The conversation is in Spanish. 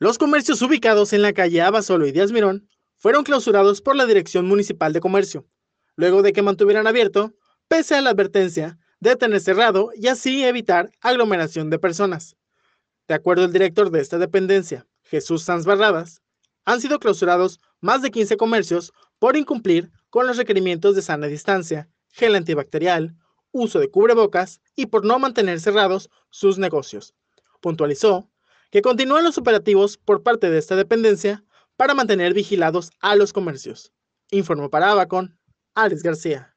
Los comercios ubicados en la calle Abasolo y Díaz Mirón fueron clausurados por la Dirección Municipal de Comercio, luego de que mantuvieran abierto, pese a la advertencia de tener cerrado y así evitar aglomeración de personas. De acuerdo al director de esta dependencia, Jesús Sanz Barradas, han sido clausurados más de 15 comercios por incumplir con los requerimientos de sana distancia, gel antibacterial, uso de cubrebocas y por no mantener cerrados sus negocios. Puntualizó que continúan los operativos por parte de esta dependencia para mantener vigilados a los comercios. Informó para Abacon, Alex García.